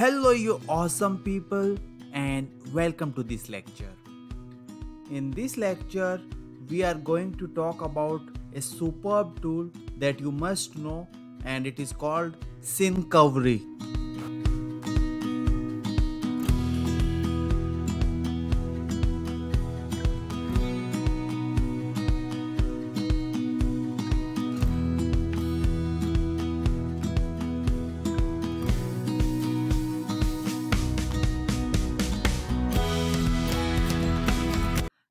Hello, you awesome people, and welcome to this lecture. In this lecture, we are going to talk about a superb tool that you must know, and it is called Syncovery.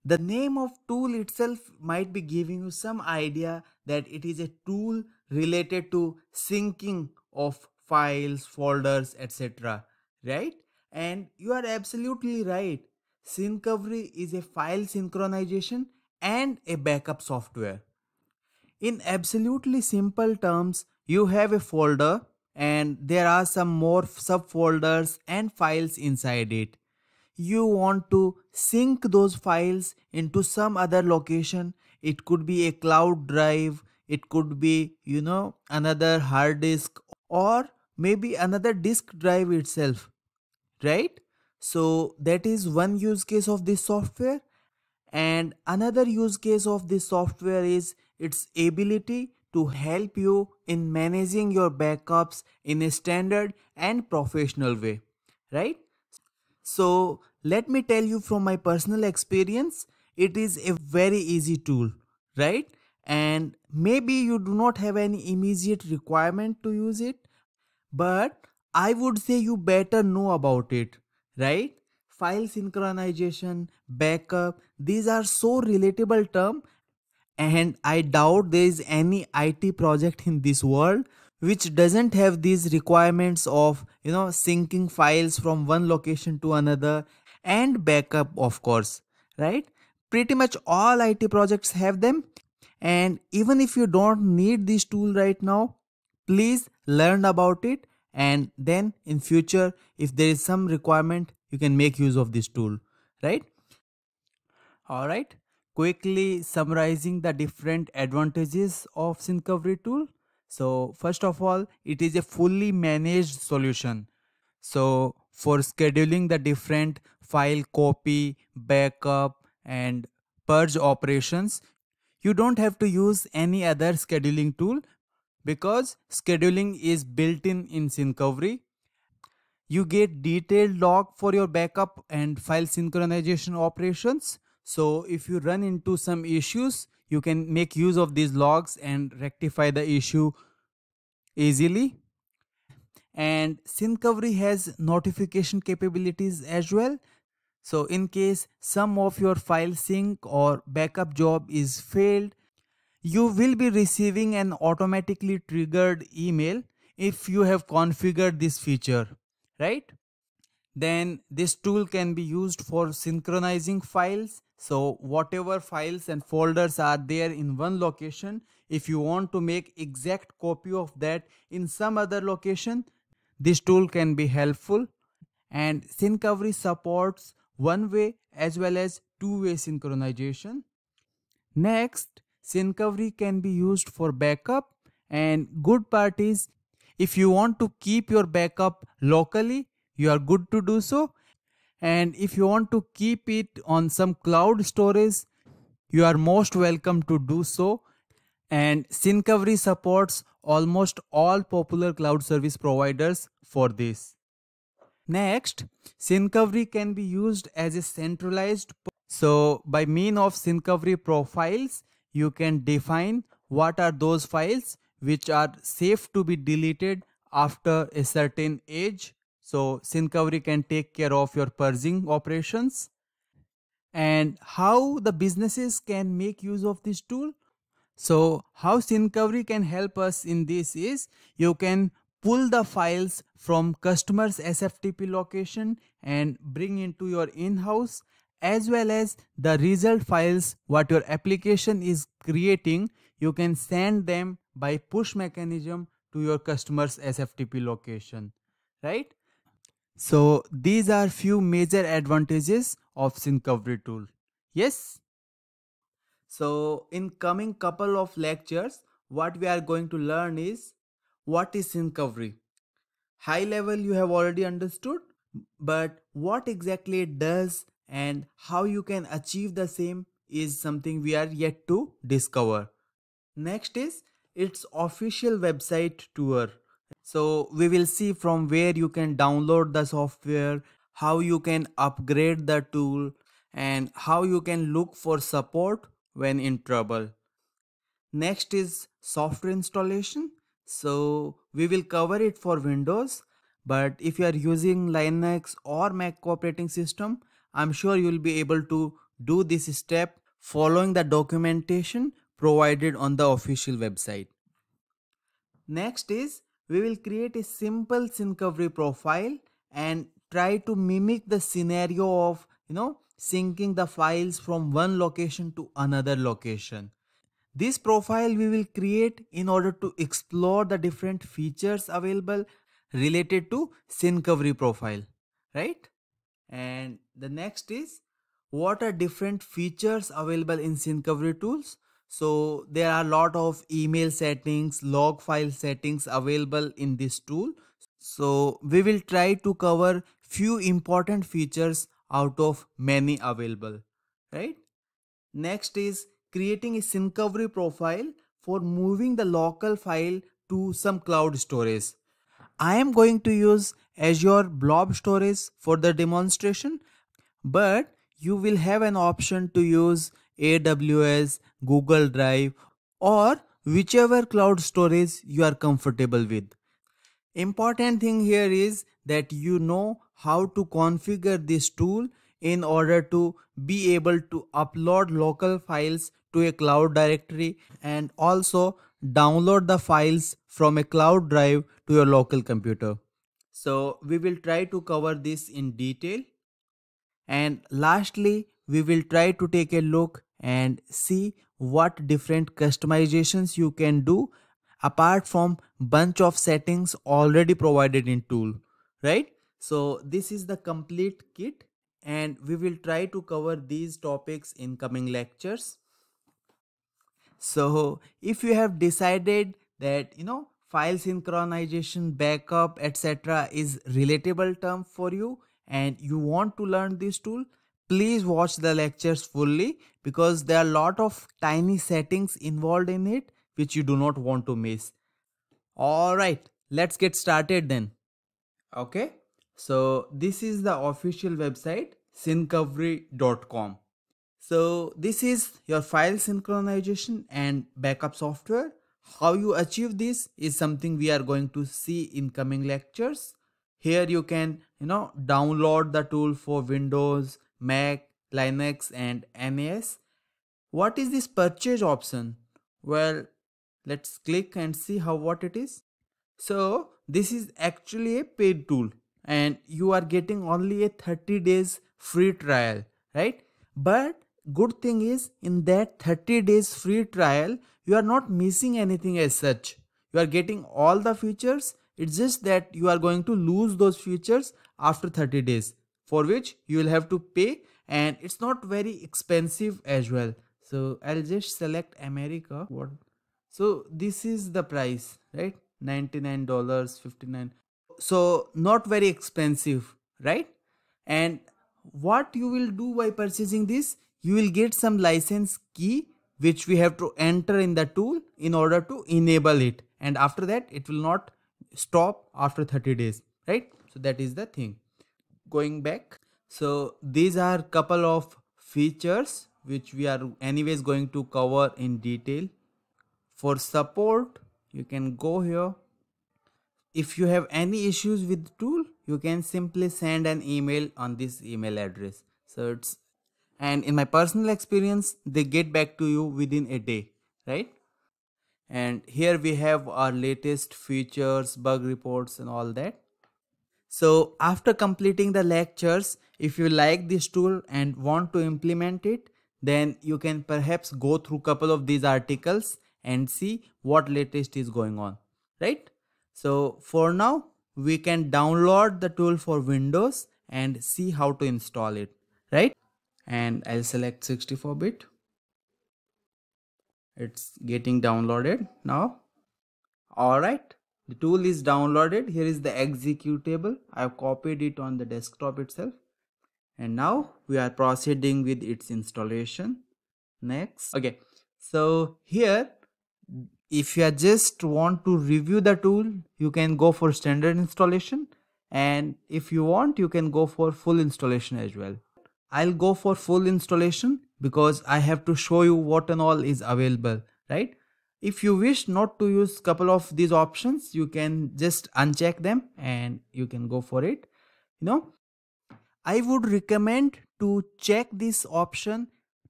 The name of tool itself might be giving you some idea that it is a tool related to syncing of files, folders, etc. Right? And you are absolutely right. Syncovery is a file synchronization and a backup software. In absolutely simple terms, you have a folder and there are some more subfolders and files inside it you want to sync those files into some other location it could be a cloud drive it could be you know another hard disk or maybe another disk drive itself right so that is one use case of this software and another use case of this software is its ability to help you in managing your backups in a standard and professional way right so let me tell you from my personal experience, it is a very easy tool, right? And maybe you do not have any immediate requirement to use it, but I would say you better know about it, right? File synchronization, backup, these are so relatable term, and I doubt there is any IT project in this world which doesn't have these requirements of you know syncing files from one location to another and backup of course right pretty much all IT projects have them and even if you don't need this tool right now please learn about it and then in future if there is some requirement you can make use of this tool right all right quickly summarizing the different advantages of syncovery tool so first of all, it is a fully managed solution. So for scheduling the different file copy, backup and purge operations, you don't have to use any other scheduling tool because scheduling is built in in Syncovery. You get detailed log for your backup and file synchronization operations so if you run into some issues, you can make use of these logs and rectify the issue easily. And SynCovery has notification capabilities as well. So in case some of your file sync or backup job is failed, you will be receiving an automatically triggered email if you have configured this feature, right? then this tool can be used for synchronizing files so whatever files and folders are there in one location if you want to make exact copy of that in some other location this tool can be helpful and syncovery supports one way as well as two way synchronization next syncovery can be used for backup and good part is if you want to keep your backup locally you are good to do so and if you want to keep it on some cloud storage you are most welcome to do so and syncovery supports almost all popular cloud service providers for this next syncovery can be used as a centralized so by mean of syncovery profiles you can define what are those files which are safe to be deleted after a certain age so SynCovery can take care of your purging operations and how the businesses can make use of this tool. So how SynCovery can help us in this is you can pull the files from customer's SFTP location and bring into your in-house as well as the result files what your application is creating you can send them by push mechanism to your customer's SFTP location right so these are few major advantages of SYNCOVERY tool. Yes. So in coming couple of lectures, what we are going to learn is what is SYNCOVERY. High level you have already understood, but what exactly it does and how you can achieve the same is something we are yet to discover. Next is its official website tour so we will see from where you can download the software how you can upgrade the tool and how you can look for support when in trouble next is software installation so we will cover it for windows but if you are using linux or mac operating system i'm sure you'll be able to do this step following the documentation provided on the official website next is we will create a simple sync profile and try to mimic the scenario of you know syncing the files from one location to another location this profile we will create in order to explore the different features available related to syncovery profile right and the next is what are different features available in syncovery tools so there are a lot of email settings log file settings available in this tool so we will try to cover few important features out of many available right next is creating a syncovery profile for moving the local file to some cloud storage i am going to use azure blob storage for the demonstration but you will have an option to use AWS, Google Drive, or whichever cloud storage you are comfortable with. Important thing here is that you know how to configure this tool in order to be able to upload local files to a cloud directory and also download the files from a cloud drive to your local computer. So we will try to cover this in detail. And lastly, we will try to take a look and see what different customizations you can do apart from bunch of settings already provided in tool right so this is the complete kit and we will try to cover these topics in coming lectures so if you have decided that you know file synchronization backup etc is relatable term for you and you want to learn this tool please watch the lectures fully because there are a lot of tiny settings involved in it which you do not want to miss. Alright, let's get started then. Okay, so this is the official website syncovery.com. So this is your file synchronization and backup software. How you achieve this is something we are going to see in coming lectures. Here you can, you know, download the tool for Windows, Mac, Linux and NAS. What is this purchase option? Well, let's click and see how what it is. So this is actually a paid tool and you are getting only a 30 days free trial, right? But good thing is in that 30 days free trial, you are not missing anything as such. You are getting all the features. It's just that you are going to lose those features after 30 days for which you will have to pay and it's not very expensive as well so i'll just select america what so this is the price right 99 dollars 59 so not very expensive right and what you will do by purchasing this you will get some license key which we have to enter in the tool in order to enable it and after that it will not stop after 30 days right so that is the thing going back so these are couple of features which we are anyways going to cover in detail for support you can go here if you have any issues with tool you can simply send an email on this email address so it's and in my personal experience they get back to you within a day right and here we have our latest features bug reports and all that so after completing the lectures, if you like this tool and want to implement it, then you can perhaps go through couple of these articles and see what latest is going on, right? So for now, we can download the tool for Windows and see how to install it, right? And I'll select 64-bit. It's getting downloaded now. All right the tool is downloaded here is the executable I have copied it on the desktop itself and now we are proceeding with its installation next okay so here if you just want to review the tool you can go for standard installation and if you want you can go for full installation as well I'll go for full installation because I have to show you what and all is available right if you wish not to use couple of these options you can just uncheck them and you can go for it you know i would recommend to check this option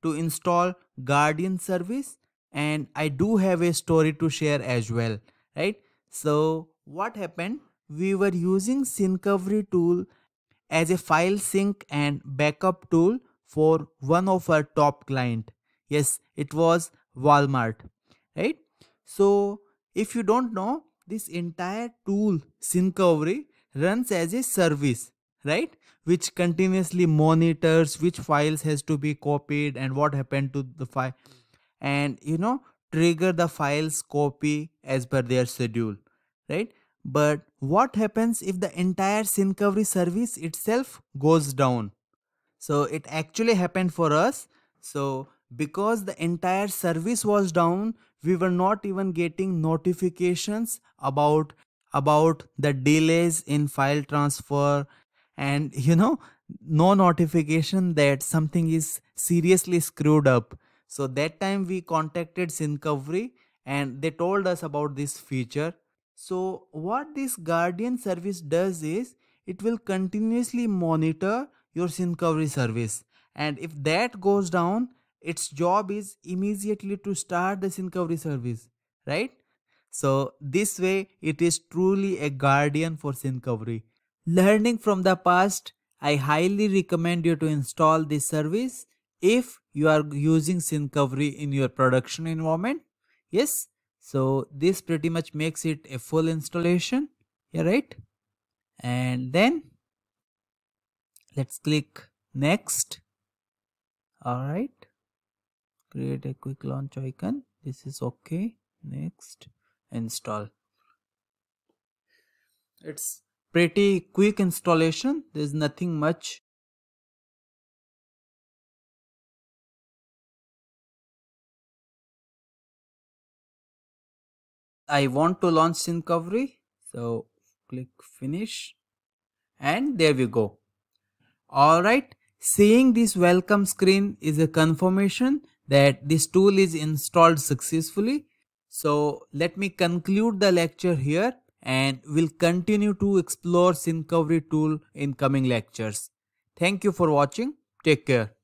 to install guardian service and i do have a story to share as well right so what happened we were using syncovery tool as a file sync and backup tool for one of our top client yes it was walmart right so if you don't know, this entire tool SynCovery runs as a service, right? Which continuously monitors which files has to be copied and what happened to the file and you know trigger the files copy as per their schedule, right? But what happens if the entire SynCovery service itself goes down? So it actually happened for us. So because the entire service was down, we were not even getting notifications about about the delays in file transfer and you know no notification that something is seriously screwed up so that time we contacted syncovery and they told us about this feature so what this guardian service does is it will continuously monitor your syncovery service and if that goes down its job is immediately to start the sync recovery service right so this way it is truly a guardian for Syncovery. learning from the past i highly recommend you to install this service if you are using Syncovery in your production environment yes so this pretty much makes it a full installation yeah right and then let's click next all right create a quick launch icon this is okay next install it's pretty quick installation there's nothing much I want to launch Syncovery so click finish and there we go alright seeing this welcome screen is a confirmation that this tool is installed successfully. So let me conclude the lecture here and we'll continue to explore SYNCovery tool in coming lectures. Thank you for watching. Take care.